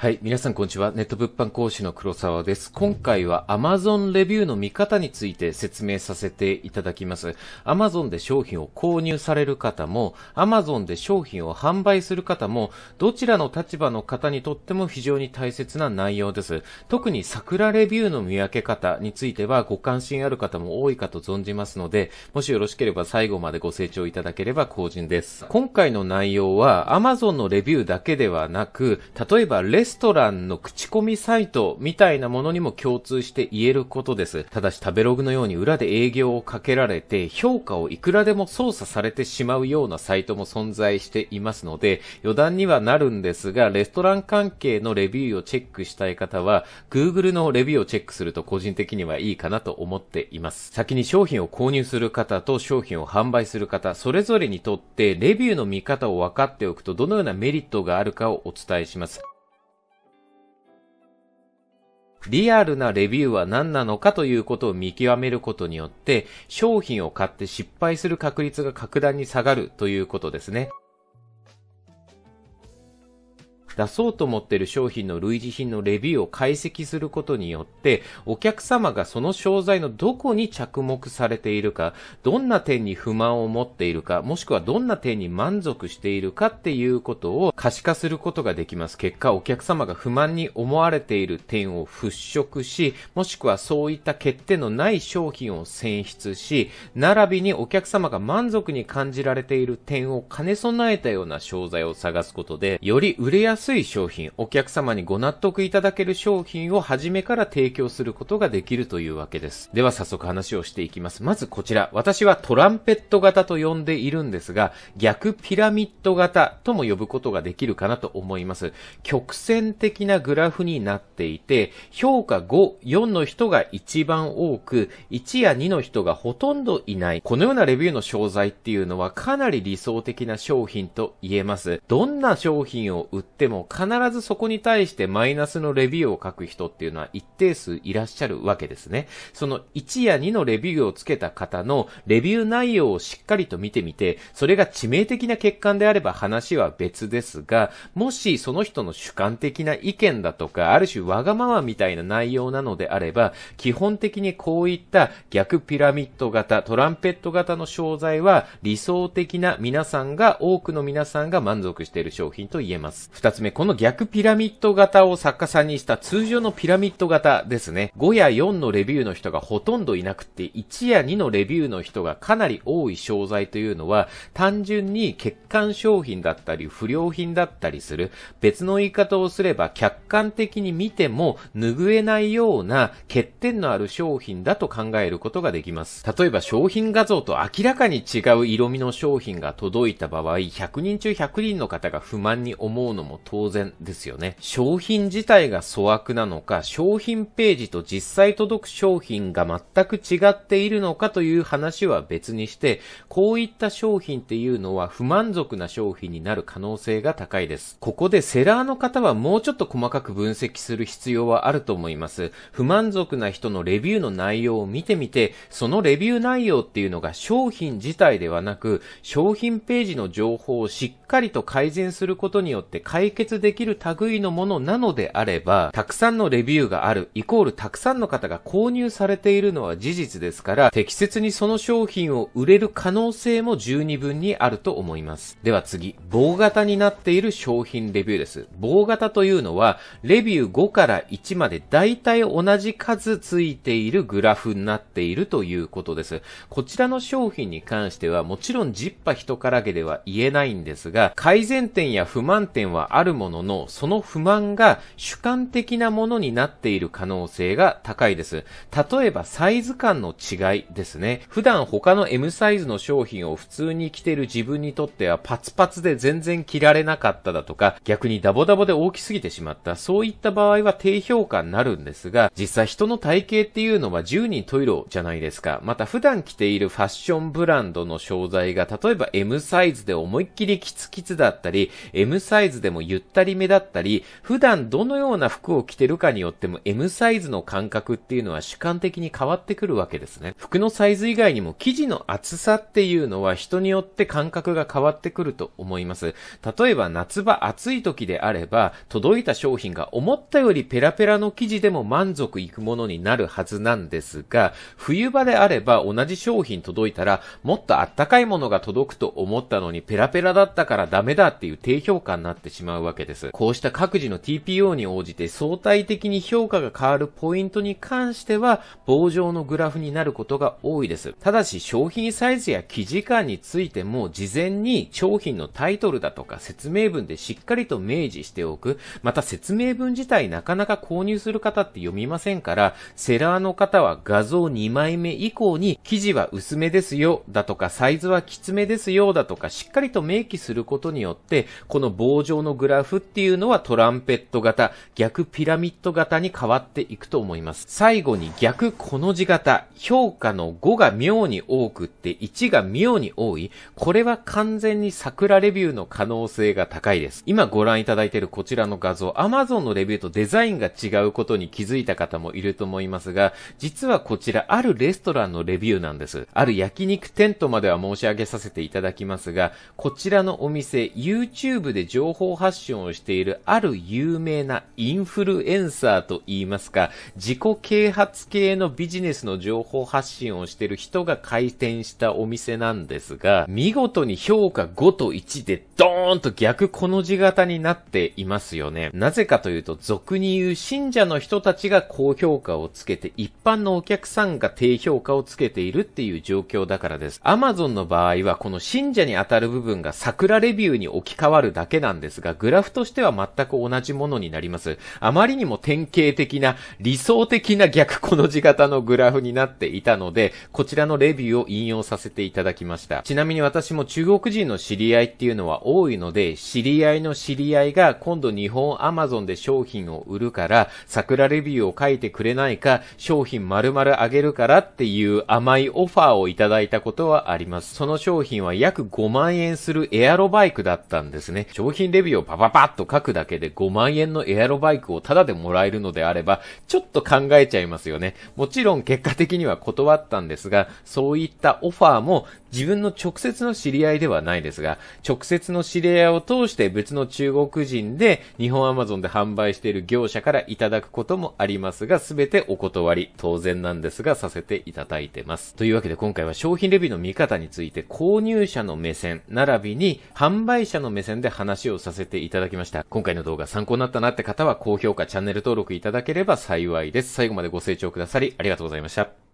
はい。皆さん、こんにちは。ネット物販講師の黒沢です。今回は Amazon レビューの見方について説明させていただきます。Amazon で商品を購入される方も、Amazon で商品を販売する方も、どちらの立場の方にとっても非常に大切な内容です。特に桜レビューの見分け方については、ご関心ある方も多いかと存じますので、もしよろしければ最後までご清聴いただければ幸甚です。今回の内容は、Amazon のレビューだけではなく、例えばレストランの口コミサイトみたいなものにも共通して言えることです。ただし食べログのように裏で営業をかけられて、評価をいくらでも操作されてしまうようなサイトも存在していますので、余談にはなるんですが、レストラン関係のレビューをチェックしたい方は、Google のレビューをチェックすると個人的にはいいかなと思っています。先に商品を購入する方と商品を販売する方、それぞれにとってレビューの見方を分かっておくとどのようなメリットがあるかをお伝えします。リアルなレビューは何なのかということを見極めることによって、商品を買って失敗する確率が格段に下がるということですね。出そうと思ってる商品の類似品のレビューを解析することによって、お客様がその商材のどこに着目されているか、どんな点に不満を持っているか、もしくはどんな点に満足しているかっていうことを可視化することができます。結果、お客様が不満に思われている点を払拭し、もしくはそういった欠点のない商品を選出し、並びにお客様が満足に感じられている点を兼ね備えたような商材を探すことで、より売れやすいい商品、お客様にご納得いただける商品を初めから提供することができるというわけです。では早速話をしていきます。まずこちら、私はトランペット型と呼んでいるんですが、逆ピラミッド型とも呼ぶことができるかなと思います。曲線的なグラフになっていて、評価5、4の人が一番多く、1や2の人がほとんどいない。このようなレビューの商材っていうのはかなり理想的な商品と言えます。どんな商品を売ってもも必ずそこに対してマイナスのレビューを書く人っていうのは一定数いらっしゃるわけですね。その1や2のレビューをつけた方のレビュー内容をしっかりと見てみて、それが致命的な欠陥であれば話は別ですが、もしその人の主観的な意見だとか、ある種わがままみたいな内容なのであれば、基本的にこういった逆ピラミッド型、トランペット型の商材は理想的な皆さんが、多くの皆さんが満足している商品と言えます。二つつ目、この逆ピラミッド型を作家さんにした通常のピラミッド型ですね。5や4のレビューの人がほとんどいなくて、1や2のレビューの人がかなり多い商材というのは、単純に欠陥商品だったり、不良品だったりする。別の言い方をすれば、客観的に見ても拭えないような欠点のある商品だと考えることができます。例えば商品画像と明らかに違う色味の商品が届いた場合、100人中100人の方が不満に思うのも当然ですよね。商品自体が粗悪なのか、商品ページと実際届く商品が全く違っているのかという話は別にして、こういった商品っていうのは不満足な商品になる可能性が高いです。ここでセラーの方はもうちょっと細かく分析する必要はあると思います。不満足な人のレビューの内容を見てみて、そのレビュー内容っていうのが商品自体ではなく、商品ページの情報をしっかりと改善することによって解決決できる類のものなのであれば、たくさんのレビューがある、イコールたくさんの方が購入されているのは事実ですから、適切にその商品を売れる可能性も十二分にあると思います。では次、棒型になっている商品レビューです。棒型というのは、レビュー5から1までだいたい同じ数ついているグラフになっているということです。こちらの商品に関しては、もちろん10波人からげでは言えないんですが、改善点や不満点はあるるものの、その不満が主観的なものになっている可能性が高いです。例えばサイズ感の違いですね。普段他の M サイズの商品を普通に着てる自分にとってはパツパツで全然着られなかっただとか、逆にダボダボで大きすぎてしまった、そういった場合は低評価になるんですが、実際人の体型っていうのは10人トイロじゃないですか。また普段着ているファッションブランドの商材が、例えば M サイズで思いっきりキツキツだったり、M サイズでもゆったりめだったり、普段どのような服を着てるかによっても M サイズの感覚っていうのは主観的に変わってくるわけですね。服のサイズ以外にも生地の厚さっていうのは人によって感覚が変わってくると思います。例えば夏場暑い時であれば、届いた商品が思ったよりペラペラの生地でも満足いくものになるはずなんですが、冬場であれば同じ商品届いたら、もっとあったかいものが届くと思ったのにペラペラだったからダメだっていう低評価になってしまうわけわけです。こうした各自の TPO に応じて相対的に評価が変わるポイントに関しては棒状のグラフになることが多いです。ただし商品サイズや生地感についても事前に商品のタイトルだとか説明文でしっかりと明示しておく。また説明文自体なかなか購入する方って読みませんから、セラーの方は画像2枚目以降に記事は薄めですよだとかサイズはきつめですよだとかしっかりと明記することによってこの棒状のグラフラフっていうのはトランペット型、逆ピラミッド型に変わっていくと思います。最後に逆この字型、評価の5が妙に多くって1が妙に多い、これは完全に桜レビューの可能性が高いです。今ご覧いただいているこちらの画像、Amazon のレビューとデザインが違うことに気づいた方もいると思いますが、実はこちらあるレストランのレビューなんです。ある焼肉テントまでは申し上げさせていただきますが、こちらのお店、YouTube で情報発信ションをしているある有名なインフルエンサーと言いますか、自己啓発系のビジネスの情報発信をしている人が開店したお店なんですが、見事に評価5と1でドーンと逆この字型になっていますよね。なぜかというと、俗に言う信者の人たちが高評価をつけて、一般のお客さんが低評価をつけているっていう状況だからです。Amazon の場合は、この信者に当たる部分が桜レビューに置き換わるだけなんですが、ググラフとしては全く同じものになります。あまりにも典型的な理想的な逆この字型のグラフになっていたので、こちらのレビューを引用させていただきました。ちなみに私も中国人の知り合いっていうのは多いので、知り合いの知り合いが今度日本アマゾンで商品を売るから、桜レビューを書いてくれないか、商品丸々あげるからっていう甘いオファーをいただいたことはあります。その商品は約5万円するエアロバイクだったんですね。商品レビューをパパパッと書くだけで5万円のエアロバイクをタダでもらえるのであれば、ちょっと考えちゃいますよね。もちろん結果的には断ったんですが、そういったオファーも自分の直接の知り合いではないですが、直接の知り合いを通して別の中国人で日本アマゾンで販売している業者からいただくこともありますが、すべてお断り、当然なんですが、させていただいてます。というわけで今回は商品レビューの見方について購入者の目線、並びに販売者の目線で話をさせていただきます。いただきました。今回の動画参考になったなって方は高評価、チャンネル登録いただければ幸いです。最後までご清聴くださりありがとうございました。